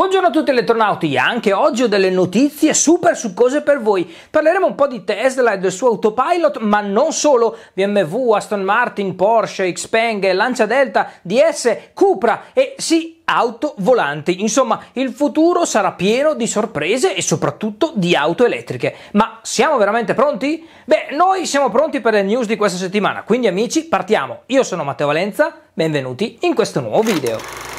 Buongiorno a tutti elettronauti, anche oggi ho delle notizie super succose per voi. Parleremo un po' di Tesla e del suo autopilot, ma non solo. BMW, Aston Martin, Porsche, Xpeng, Lancia Delta, DS, Cupra e sì, auto volanti. Insomma, il futuro sarà pieno di sorprese e soprattutto di auto elettriche. Ma siamo veramente pronti? Beh, noi siamo pronti per le news di questa settimana, quindi amici, partiamo. Io sono Matteo Valenza, benvenuti in questo nuovo video.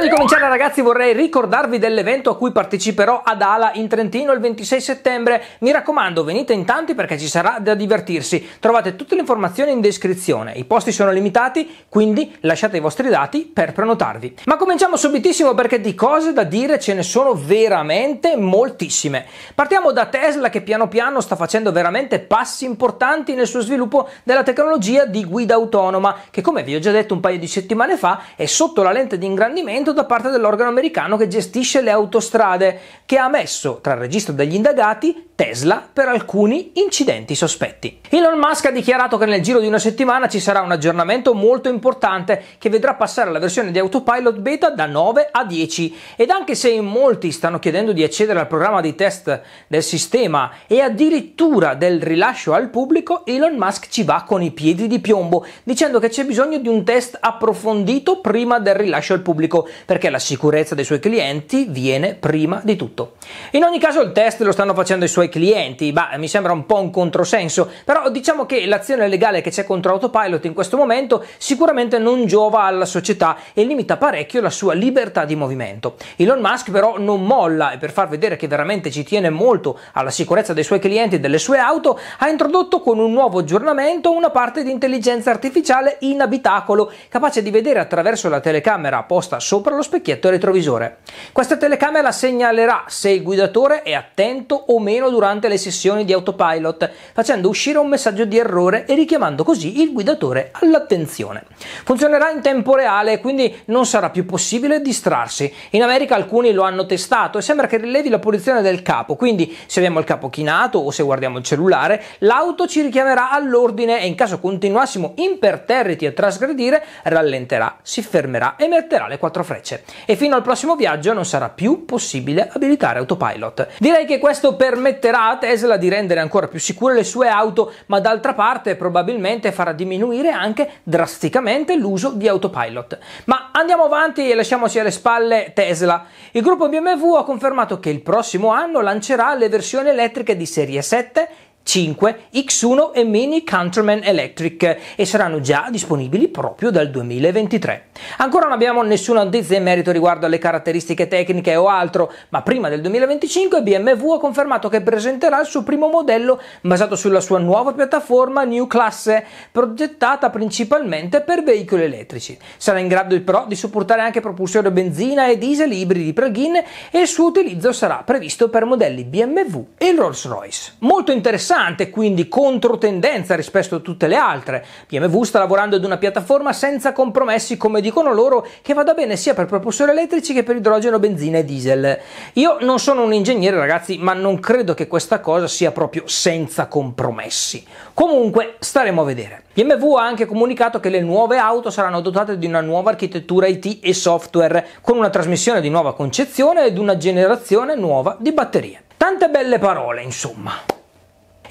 Prima di cominciare ragazzi vorrei ricordarvi dell'evento a cui parteciperò ad Ala in Trentino il 26 settembre. Mi raccomando venite in tanti perché ci sarà da divertirsi. Trovate tutte le informazioni in descrizione. I posti sono limitati quindi lasciate i vostri dati per prenotarvi. Ma cominciamo subitissimo perché di cose da dire ce ne sono veramente moltissime. Partiamo da Tesla che piano piano sta facendo veramente passi importanti nel suo sviluppo della tecnologia di guida autonoma che come vi ho già detto un paio di settimane fa è sotto la lente di ingrandimento tanto da parte dell'organo americano che gestisce le autostrade, che ha messo tra il registro degli indagati Tesla per alcuni incidenti sospetti. Elon Musk ha dichiarato che nel giro di una settimana ci sarà un aggiornamento molto importante che vedrà passare la versione di autopilot beta da 9 a 10 ed anche se in molti stanno chiedendo di accedere al programma di test del sistema e addirittura del rilascio al pubblico, Elon Musk ci va con i piedi di piombo dicendo che c'è bisogno di un test approfondito prima del rilascio al pubblico perché la sicurezza dei suoi clienti viene prima di tutto. In ogni caso il test lo stanno facendo i suoi clienti, bah, mi sembra un po' un controsenso, però diciamo che l'azione legale che c'è contro Autopilot in questo momento sicuramente non giova alla società e limita parecchio la sua libertà di movimento. Elon Musk però non molla e per far vedere che veramente ci tiene molto alla sicurezza dei suoi clienti e delle sue auto, ha introdotto con un nuovo aggiornamento una parte di intelligenza artificiale in abitacolo, capace di vedere attraverso la telecamera posta sopra lo specchietto retrovisore. Questa telecamera segnalerà se il guidatore è attento o meno durante durante le sessioni di autopilot, facendo uscire un messaggio di errore e richiamando così il guidatore all'attenzione. Funzionerà in tempo reale, quindi non sarà più possibile distrarsi. In America alcuni lo hanno testato e sembra che rilevi la posizione del capo, quindi se abbiamo il capo chinato o se guardiamo il cellulare, l'auto ci richiamerà all'ordine e in caso continuassimo imperterriti a trasgredire, rallenterà, si fermerà e metterà le quattro frecce. E fino al prossimo viaggio non sarà più possibile abilitare autopilot. Direi che questo permetterà permetterà a Tesla di rendere ancora più sicure le sue auto, ma d'altra parte probabilmente farà diminuire anche drasticamente l'uso di autopilot. Ma andiamo avanti e lasciamoci alle spalle Tesla. Il gruppo BMW ha confermato che il prossimo anno lancerà le versioni elettriche di serie 7 5, X1 e Mini Countryman Electric e saranno già disponibili proprio dal 2023. Ancora non abbiamo nessuna notizia in merito riguardo alle caratteristiche tecniche o altro, ma prima del 2025 BMW ha confermato che presenterà il suo primo modello basato sulla sua nuova piattaforma New Classe, progettata principalmente per veicoli elettrici. Sarà in grado però di supportare anche propulsione a benzina e diesel ibridi plug-in e il suo utilizzo sarà previsto per modelli BMW e Rolls-Royce. Molto interessante interessante, quindi controtendenza rispetto a tutte le altre. BMW sta lavorando ad una piattaforma senza compromessi, come dicono loro, che vada bene sia per propulsori elettrici che per idrogeno, benzina e diesel. Io non sono un ingegnere, ragazzi, ma non credo che questa cosa sia proprio senza compromessi. Comunque, staremo a vedere. BMW ha anche comunicato che le nuove auto saranno dotate di una nuova architettura IT e software, con una trasmissione di nuova concezione ed una generazione nuova di batterie. Tante belle parole, insomma.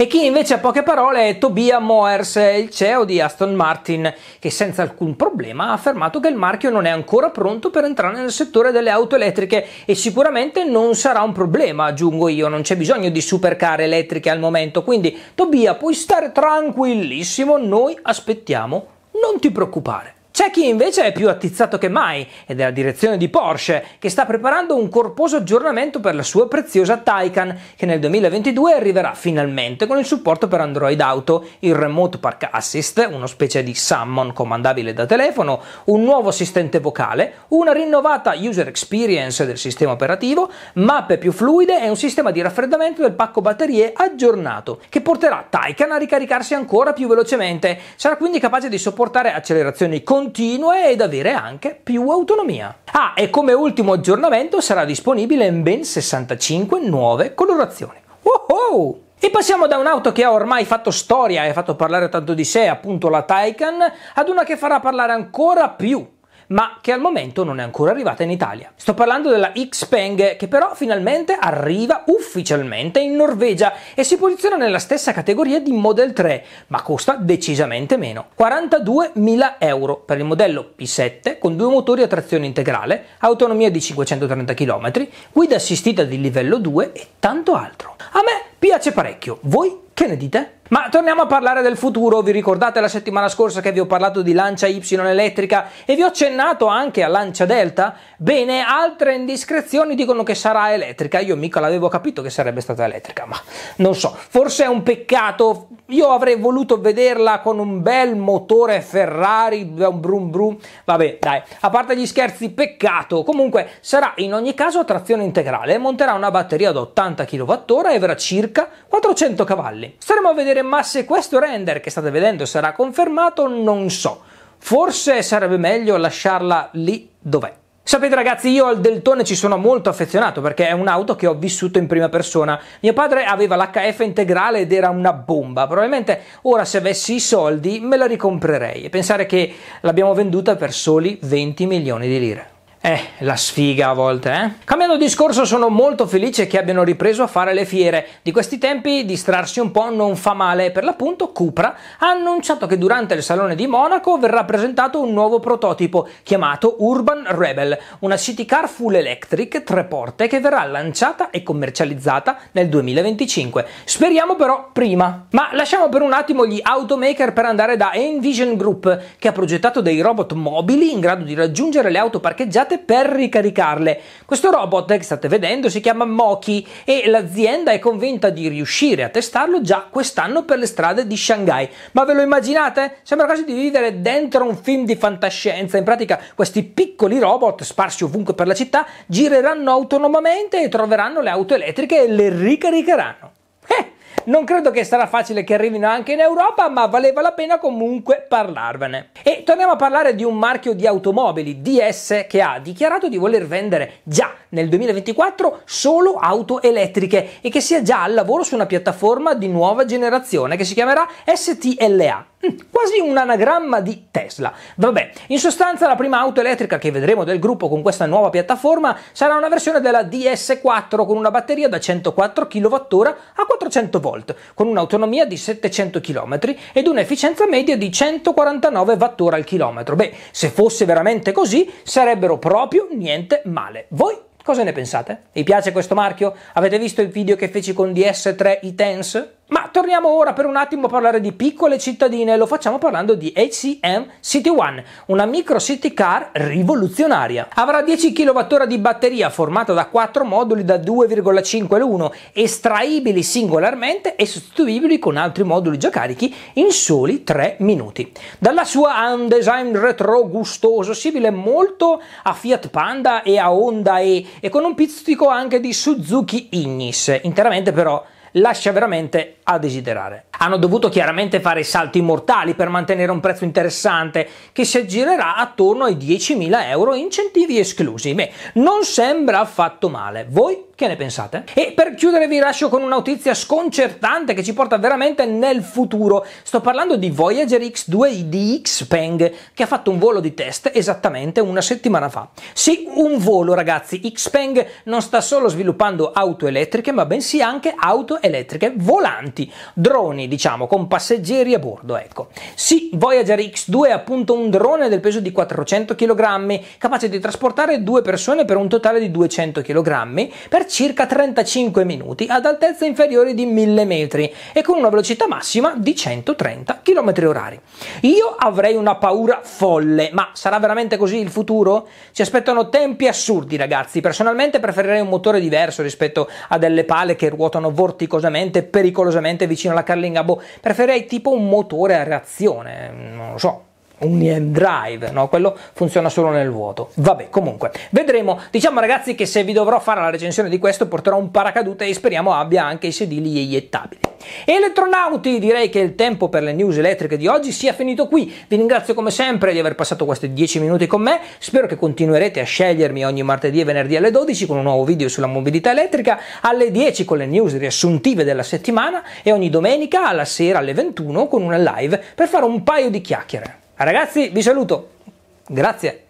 E chi invece a poche parole è Tobia Moers, il CEO di Aston Martin, che senza alcun problema ha affermato che il marchio non è ancora pronto per entrare nel settore delle auto elettriche e sicuramente non sarà un problema, aggiungo io, non c'è bisogno di supercar elettriche al momento, quindi Tobia puoi stare tranquillissimo, noi aspettiamo, non ti preoccupare. C'è chi invece è più attizzato che mai ed è la direzione di Porsche che sta preparando un corposo aggiornamento per la sua preziosa Taycan che nel 2022 arriverà finalmente con il supporto per Android Auto, il Remote Park Assist, una specie di summon comandabile da telefono, un nuovo assistente vocale, una rinnovata user experience del sistema operativo, mappe più fluide e un sistema di raffreddamento del pacco batterie aggiornato che porterà Taycan a ricaricarsi ancora più velocemente. Sarà quindi capace di sopportare accelerazioni continue continue ed avere anche più autonomia. Ah, e come ultimo aggiornamento sarà disponibile in ben 65 nuove colorazioni. Wow! E passiamo da un'auto che ha ormai fatto storia e ha fatto parlare tanto di sé, appunto la Taycan, ad una che farà parlare ancora più ma che al momento non è ancora arrivata in Italia. Sto parlando della Xpeng che però finalmente arriva ufficialmente in Norvegia e si posiziona nella stessa categoria di Model 3, ma costa decisamente meno. 42.000 euro per il modello P7 con due motori a trazione integrale, autonomia di 530 km, guida assistita di livello 2 e tanto altro. A me piace parecchio, voi che ne dite? Ma torniamo a parlare del futuro, vi ricordate la settimana scorsa che vi ho parlato di lancia Y elettrica e vi ho accennato anche a lancia delta? Bene, altre indiscrezioni dicono che sarà elettrica, io mica l'avevo capito che sarebbe stata elettrica, ma non so, forse è un peccato, io avrei voluto vederla con un bel motore Ferrari, un brum brum, vabbè dai, a parte gli scherzi, peccato, comunque sarà in ogni caso a trazione integrale, monterà una batteria da 80 kWh e avrà circa 400 cavalli, staremo a vedere rendere, ma se questo render che state vedendo sarà confermato non so. Forse sarebbe meglio lasciarla lì dov'è. Sapete ragazzi, io al Deltone ci sono molto affezionato perché è un'auto che ho vissuto in prima persona. Mio padre aveva l'HF integrale ed era una bomba. Probabilmente ora se avessi i soldi me la ricomprerei e pensare che l'abbiamo venduta per soli 20 milioni di lire. Eh, la sfiga a volte, eh? Cambiando discorso, sono molto felice che abbiano ripreso a fare le fiere. Di questi tempi distrarsi un po' non fa male. Per l'appunto, Cupra ha annunciato che durante il Salone di Monaco verrà presentato un nuovo prototipo chiamato Urban Rebel, una city car full electric tre porte che verrà lanciata e commercializzata nel 2025. Speriamo però prima. Ma lasciamo per un attimo gli automaker per andare da Envision Group, che ha progettato dei robot mobili in grado di raggiungere le auto parcheggiate caricate per ricaricarle. Questo robot che state vedendo si chiama Moki e l'azienda è convinta di riuscire a testarlo già quest'anno per le strade di Shanghai. Ma ve lo immaginate? Sembra quasi di vivere dentro un film di fantascienza. In pratica questi piccoli robot sparsi ovunque per la città gireranno autonomamente e troveranno le auto elettriche e le ricaricheranno. Eh! Non credo che sarà facile che arrivino anche in Europa, ma valeva la pena comunque parlarvene. E torniamo a parlare di un marchio di automobili, DS, che ha dichiarato di voler vendere già nel 2024 solo auto elettriche e che sia già al lavoro su una piattaforma di nuova generazione che si chiamerà STLA. Mm, quasi un anagramma di Tesla. Vabbè, in sostanza la prima auto elettrica che vedremo del gruppo con questa nuova piattaforma sarà una versione della DS4 con una batteria da 104 kWh a 400 V volt, con un'autonomia di 700 km ed un'efficienza media di 149 Wh al chilometro. Beh, se fosse veramente così, sarebbero proprio niente male. Voi cosa ne pensate? Vi piace questo marchio? Avete visto il video che feci con DS3 Itens? Ma torniamo ora per un attimo a parlare di piccole cittadine, lo facciamo parlando di HCM City One, una micro city car rivoluzionaria. Avrà 10 kWh di batteria formata da 4 moduli da 2,5 l'1, estraibili singolarmente e sostituibili con altri moduli già carichi in soli 3 minuti. Dalla sua ha un design retro gustoso, simile molto a Fiat Panda e a Honda E, e con un pizzico anche di Suzuki Ignis, interamente però lascia veramente a desiderare. Hanno dovuto chiaramente fare salti mortali per mantenere un prezzo interessante che si aggirerà attorno ai 10.000 euro incentivi esclusi. Beh, non sembra affatto male. Voi che ne pensate? E per chiudere vi lascio con una notizia sconcertante che ci porta veramente nel futuro. Sto parlando di Voyager X2 di Xpeng che ha fatto un volo di test esattamente una settimana fa. Sì, un volo ragazzi. Xpeng non sta solo sviluppando auto elettriche ma bensì anche auto elettriche volanti, droni diciamo con passeggeri a bordo. Ecco. Sì, Voyager X2 è appunto un drone del peso di 400 kg capace di trasportare due persone per un totale di 200 kg per circa 35 minuti ad altezza inferiore di 1000 metri e con una velocità massima di 130 km/h. Io avrei una paura folle, ma sarà veramente così il futuro? Ci aspettano tempi assurdi ragazzi, personalmente preferirei un motore diverso rispetto a delle pale che ruotano vorticosamente, pericolosamente vicino alla carlinga, boh, preferirei tipo un motore a reazione, non lo so, un drive, no? quello funziona solo nel vuoto. Vabbè, comunque, vedremo. Diciamo ragazzi che se vi dovrò fare la recensione di questo porterò un paracadute e speriamo abbia anche i sedili eiettabili. Elettronauti, direi che il tempo per le news elettriche di oggi sia finito qui. Vi ringrazio come sempre di aver passato questi 10 minuti con me. Spero che continuerete a scegliermi ogni martedì e venerdì alle 12 con un nuovo video sulla mobilità elettrica, alle 10 con le news riassuntive della settimana e ogni domenica alla sera alle 21 con una live per fare un paio di chiacchiere. Ragazzi, vi saluto. Grazie.